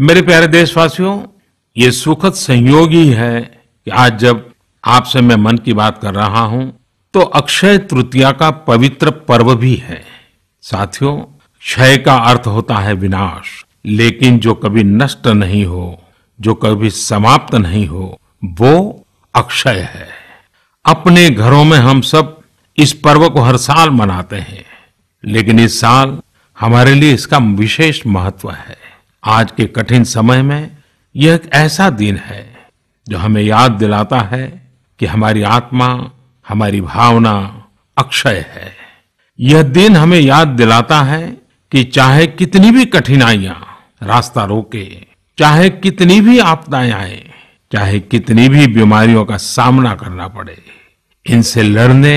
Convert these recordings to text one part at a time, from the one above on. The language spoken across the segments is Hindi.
मेरे प्यारे देशवासियों ये सुखद संयोग ही है कि आज जब आपसे मैं मन की बात कर रहा हूं तो अक्षय तृतीया का पवित्र पर्व भी है साथियों क्षय का अर्थ होता है विनाश लेकिन जो कभी नष्ट नहीं हो जो कभी समाप्त नहीं हो वो अक्षय है अपने घरों में हम सब इस पर्व को हर साल मनाते हैं लेकिन इस साल हमारे लिए इसका विशेष महत्व है आज के कठिन समय में यह एक ऐसा दिन है जो हमें याद दिलाता है कि हमारी आत्मा हमारी भावना अक्षय है यह दिन हमें याद दिलाता है कि चाहे कितनी भी कठिनाइयां रास्ता रोके चाहे कितनी भी आपदाएं आए चाहे कितनी भी बीमारियों का सामना करना पड़े इनसे लड़ने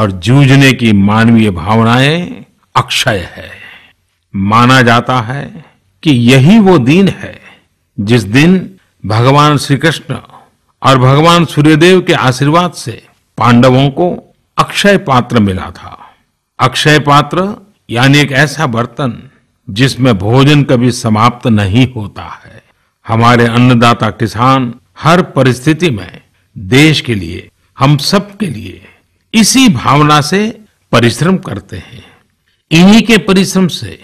और जूझने की मानवीय भावनाएं अक्षय है माना जाता है कि यही वो दिन है जिस दिन भगवान श्री कृष्ण और भगवान सूर्यदेव के आशीर्वाद से पांडवों को अक्षय पात्र मिला था अक्षय पात्र यानी एक ऐसा बर्तन जिसमें भोजन कभी समाप्त नहीं होता है हमारे अन्नदाता किसान हर परिस्थिति में देश के लिए हम सब के लिए इसी भावना से परिश्रम करते हैं इन्हीं के परिश्रम से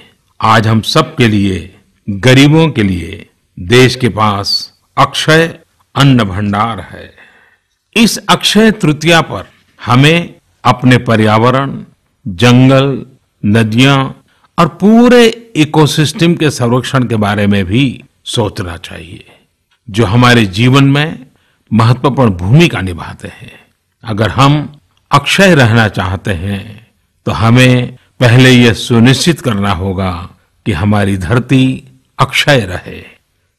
आज हम सब के लिए गरीबों के लिए देश के पास अक्षय अन्न भंडार है इस अक्षय तृतीया पर हमें अपने पर्यावरण जंगल नदियां और पूरे इकोसिस्टम के संरक्षण के बारे में भी सोचना चाहिए जो हमारे जीवन में महत्वपूर्ण भूमिका निभाते हैं अगर हम अक्षय रहना चाहते हैं तो हमें पहले यह सुनिश्चित करना होगा कि हमारी धरती अक्षय रहे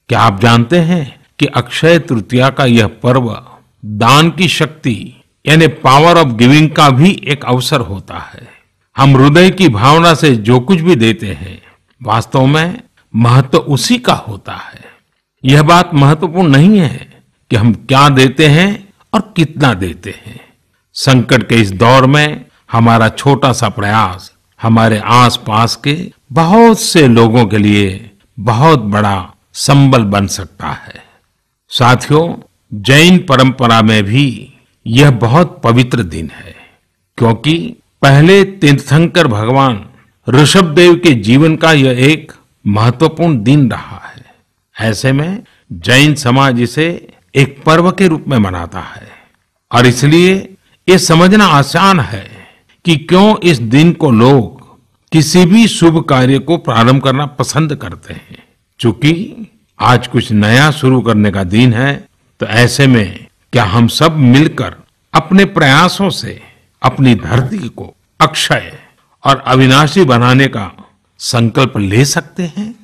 क्या आप जानते हैं कि अक्षय तृतीया का यह पर्व दान की शक्ति यानी पावर ऑफ गिविंग का भी एक अवसर होता है हम हृदय की भावना से जो कुछ भी देते हैं वास्तव में महत्व उसी का होता है यह बात महत्वपूर्ण नहीं है कि हम क्या देते हैं और कितना देते हैं संकट के इस दौर में हमारा छोटा सा प्रयास हमारे आसपास के बहुत से लोगों के लिए बहुत बड़ा संबल बन सकता है साथियों जैन परंपरा में भी यह बहुत पवित्र दिन है क्योंकि पहले तीर्थंकर भगवान ऋषभदेव के जीवन का यह एक महत्वपूर्ण दिन रहा है ऐसे में जैन समाज इसे एक पर्व के रूप में मनाता है और इसलिए ये समझना आसान है कि क्यों इस दिन को लोग किसी भी शुभ कार्य को प्रारंभ करना पसंद करते हैं चूंकि आज कुछ नया शुरू करने का दिन है तो ऐसे में क्या हम सब मिलकर अपने प्रयासों से अपनी धरती को अक्षय और अविनाशी बनाने का संकल्प ले सकते हैं